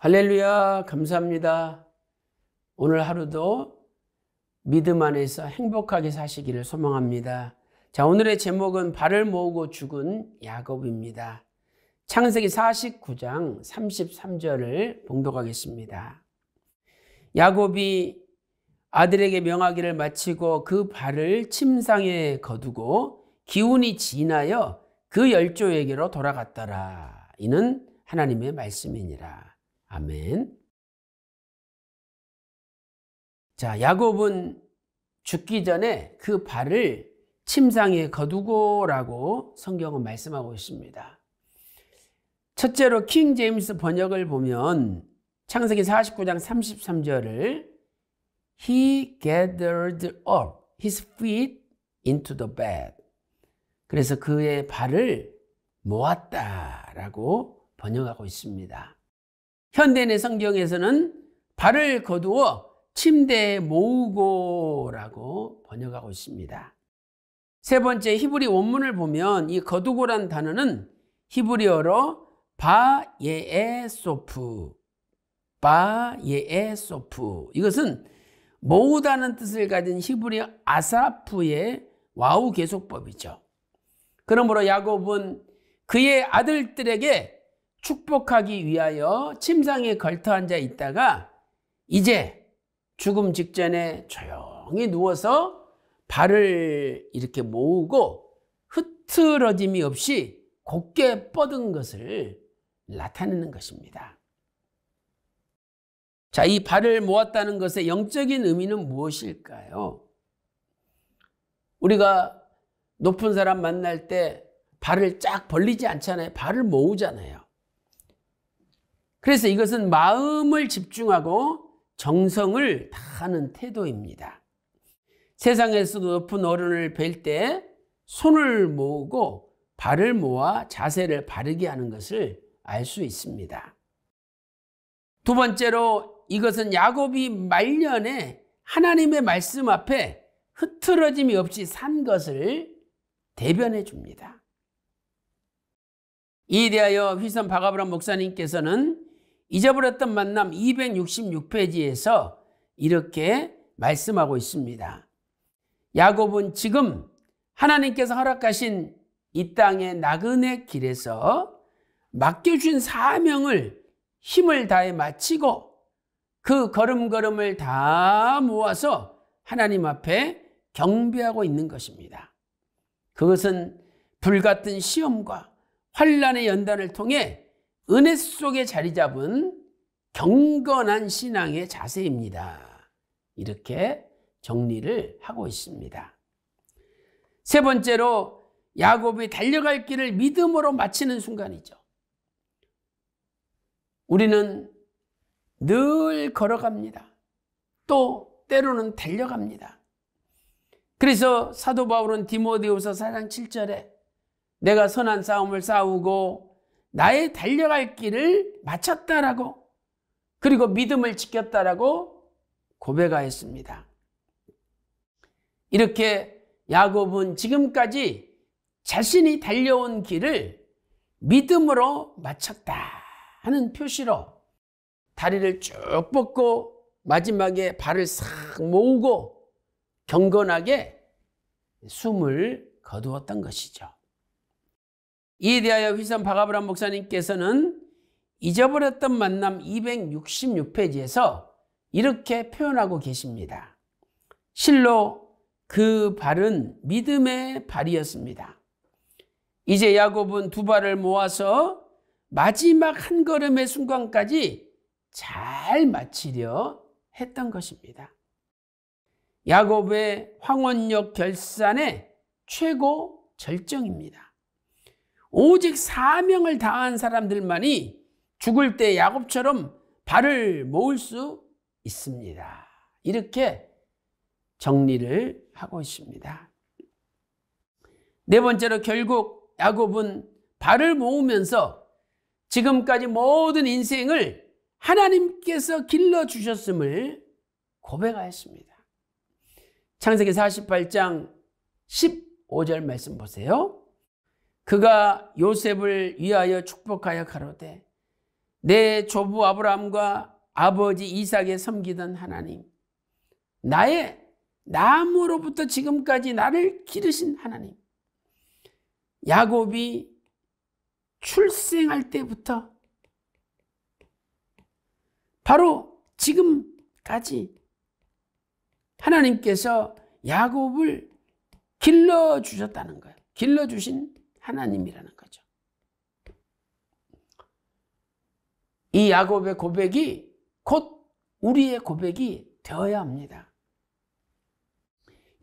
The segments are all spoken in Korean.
할렐루야, 감사합니다. 오늘 하루도 믿음 안에서 행복하게 사시기를 소망합니다. 자, 오늘의 제목은 발을 모으고 죽은 야곱입니다. 창세기 49장 33절을 봉독하겠습니다. 야곱이 아들에게 명하기를 마치고 그 발을 침상에 거두고 기운이 지나여 그 열조에게로 돌아갔더라. 이는 하나님의 말씀이니라. 아멘. 자, 야곱은 죽기 전에 그 발을 침상에 거두고라고 성경은 말씀하고 있습니다. 첫째로 킹 제임스 번역을 보면 창세기 49장 33절을 He gathered up his feet into the bed. 그래서 그의 발을 모았다라고 번역하고 있습니다. 현대인의 성경에서는 발을 거두어 침대에 모으고라고 번역하고 있습니다. 세 번째 히브리 원문을 보면 이 거두고란 단어는 히브리어로 바예에소프 바예에소프 이것은 모으다는 뜻을 가진 히브리 아사프의 와우 계속법이죠. 그러므로 야곱은 그의 아들들에게 축복하기 위하여 침상에 걸터 앉아 있다가 이제 죽음 직전에 조용히 누워서 발을 이렇게 모으고 흐트러짐이 없이 곧게 뻗은 것을 나타내는 것입니다. 자, 이 발을 모았다는 것의 영적인 의미는 무엇일까요? 우리가 높은 사람 만날 때 발을 쫙 벌리지 않잖아요. 발을 모으잖아요. 그래서 이것은 마음을 집중하고 정성을 다하는 태도입니다. 세상에서도 높은 어른을 뵐 때 손을 모으고 발을 모아 자세를 바르게 하는 것을 알 수 있습니다. 두 번째로 이것은 야곱이 말년에 하나님의 말씀 앞에 흐트러짐이 없이 산 것을 대변해 줍니다. 이에 대하여 휘선 바가브람 목사님께서는 잊어버렸던 만남 266페이지에서 이렇게 말씀하고 있습니다. 야곱은 지금 하나님께서 허락하신 이 땅의 나그네 길에서 맡겨준 사명을 힘을 다해 마치고 그 걸음걸음을 다 모아서 하나님 앞에 경배하고 있는 것입니다. 그것은 불같은 시험과 환란의 연단을 통해 은혜 속에 자리 잡은 경건한 신앙의 자세입니다. 이렇게 정리를 하고 있습니다. 세 번째로 야곱이 달려갈 길을 믿음으로 마치는 순간이죠. 우리는 늘 걸어갑니다. 또 때로는 달려갑니다. 그래서 사도 바울은 디모데후서 4장 7절에 내가 선한 싸움을 싸우고 나의 달려갈 길을 마쳤다라고 그리고 믿음을 지켰다라고 고백하였습니다. 이렇게 야곱은 지금까지 자신이 달려온 길을 믿음으로 마쳤다 하는 표시로 다리를 쭉 뻗고 마지막에 발을 싹 모으고 경건하게 숨을 거두었던 것이죠. 이에 대하여 휘선 바가브람 목사님께서는 잊어버렸던 만남 266페이지에서 이렇게 표현하고 계십니다. 실로 그 발은 믿음의 발이었습니다. 이제 야곱은 두 발을 모아서 마지막 한 걸음의 순간까지 잘 마치려 했던 것입니다. 야곱의 황혼역 결산의 최고 절정입니다. 오직 사명을 다한 사람들만이 죽을 때 야곱처럼 발을 모을 수 있습니다. 이렇게 정리를 하고 있습니다. 네 번째로 결국 야곱은 발을 모으면서 지금까지 모든 인생을 하나님께서 길러주셨음을 고백하였습니다. 창세기 48장 15절 말씀 보세요. 그가 요셉을 위하여 축복하여 가로되 내 조부 아브라함과 아버지 이삭에 섬기던 하나님 나의 나무로부터 지금까지 나를 기르신 하나님 야곱이 출생할 때부터 바로 지금까지 하나님께서 야곱을 길러 주셨다는 거예요. 길러 주신 하나님이라는 거죠. 이 야곱의 고백이 곧 우리의 고백이 되어야 합니다.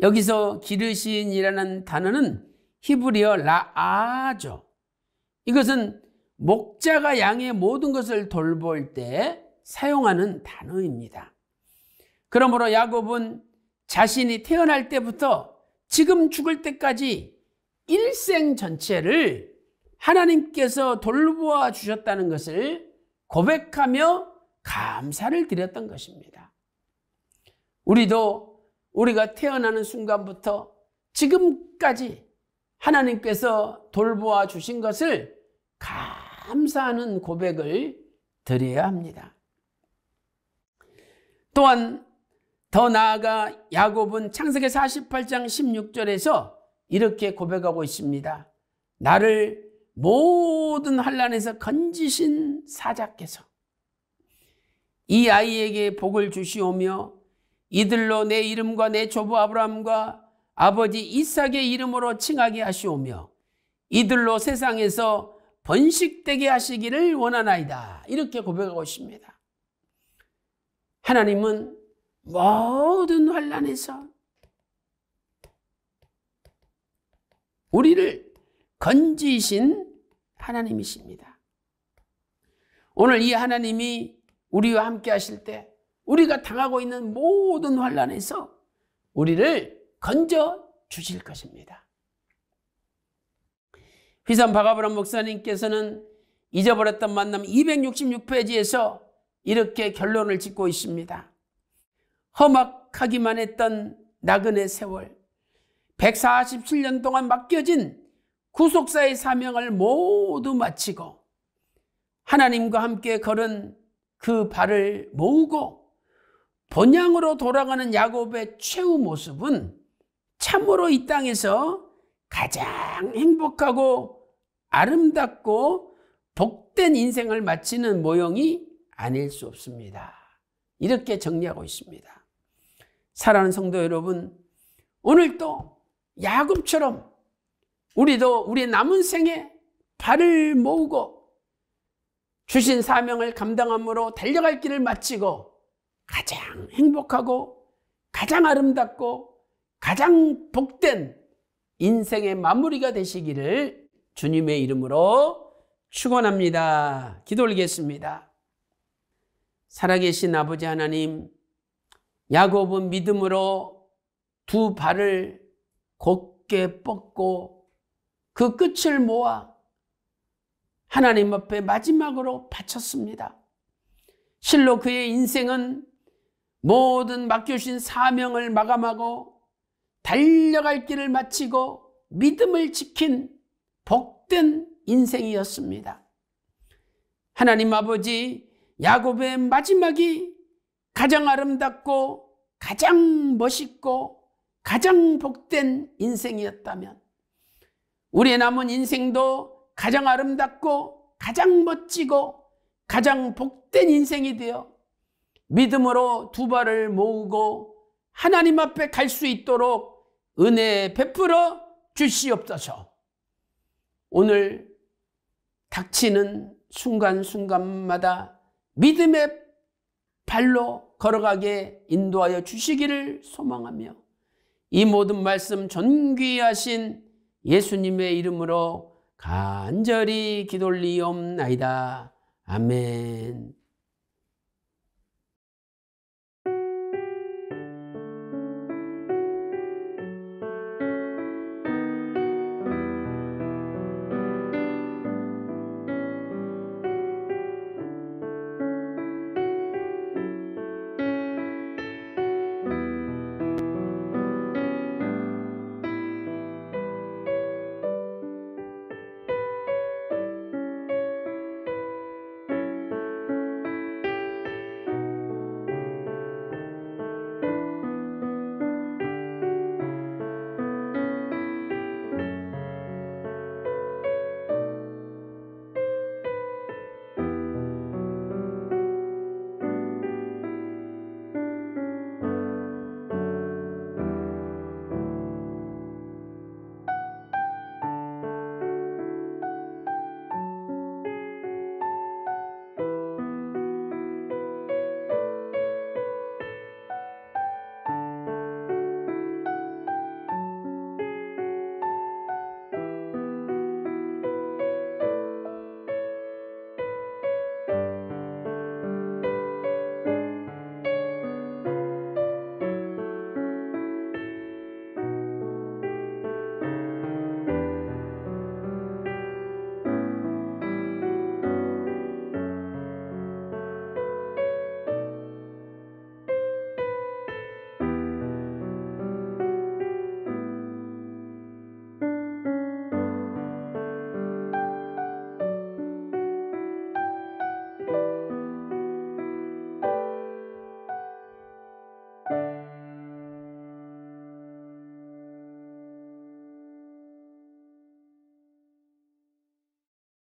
여기서 기르신이라는 단어는 히브리어 라아죠. 이것은 목자가 양의 모든 것을 돌볼 때 사용하는 단어입니다. 그러므로 야곱은 자신이 태어날 때부터 지금 죽을 때까지 일생 전체를 하나님께서 돌보아 주셨다는 것을 고백하며 감사를 드렸던 것입니다. 우리도 우리가 태어나는 순간부터 지금까지 하나님께서 돌보아 주신 것을 감사하는 고백을 드려야 합니다. 또한 더 나아가 야곱은 창세기 48장 16절에서 이렇게 고백하고 있습니다. 나를 모든 환란에서 건지신 사자께서 이 아이에게 복을 주시오며 이들로 내 이름과 내 조부 아브라함과 아버지 이삭의 이름으로 칭하게 하시오며 이들로 세상에서 번식되게 하시기를 원하나이다. 이렇게 고백하고 있습니다. 하나님은 모든 환란에서 우리를 건지신 하나님이십니다. 오늘 이 하나님이 우리와 함께 하실 때 우리가 당하고 있는 모든 환란에서 우리를 건져 주실 것입니다. 휘산 바가브람 목사님께서는 잊어버렸던 만남 266페이지에서 이렇게 결론을 짓고 있습니다. 험악하기만 했던 나그네 세월 147년 동안 맡겨진 구속사의 사명을 모두 마치고 하나님과 함께 걸은 그 발을 모으고 본향으로 돌아가는 야곱의 최후 모습은 참으로 이 땅에서 가장 행복하고 아름답고 복된 인생을 마치는 모형이 아닐 수 없습니다. 이렇게 정리하고 있습니다. 사랑하는 성도 여러분, 오늘도 야곱처럼 우리도 우리 남은 생에 발을 모으고 주신 사명을 감당함으로 달려갈 길을 마치고 가장 행복하고 가장 아름답고 가장 복된 인생의 마무리가 되시기를 주님의 이름으로 축원합니다. 기도 올리겠습니다. 살아계신 아버지 하나님, 야곱은 믿음으로 두 발을 곱게 뻗고 그 끝을 모아 하나님 앞에 마지막으로 바쳤습니다. 실로 그의 인생은 모든 맡겨신 사명을 마감하고 달려갈 길을 마치고 믿음을 지킨 복된 인생이었습니다. 하나님 아버지 야곱의 마지막이 가장 아름답고 가장 멋있고 가장 복된 인생이었다면 우리의 남은 인생도 가장 아름답고 가장 멋지고 가장 복된 인생이 되어 믿음으로 두 발을 모으고 하나님 앞에 갈 수 있도록 은혜 베풀어 주시옵소서. 오늘 닥치는 순간순간마다 믿음의 발로 걸어가게 인도하여 주시기를 소망하며 이 모든 말씀 존귀하신 예수님의 이름으로 간절히 기돌리옵나이다. 아멘.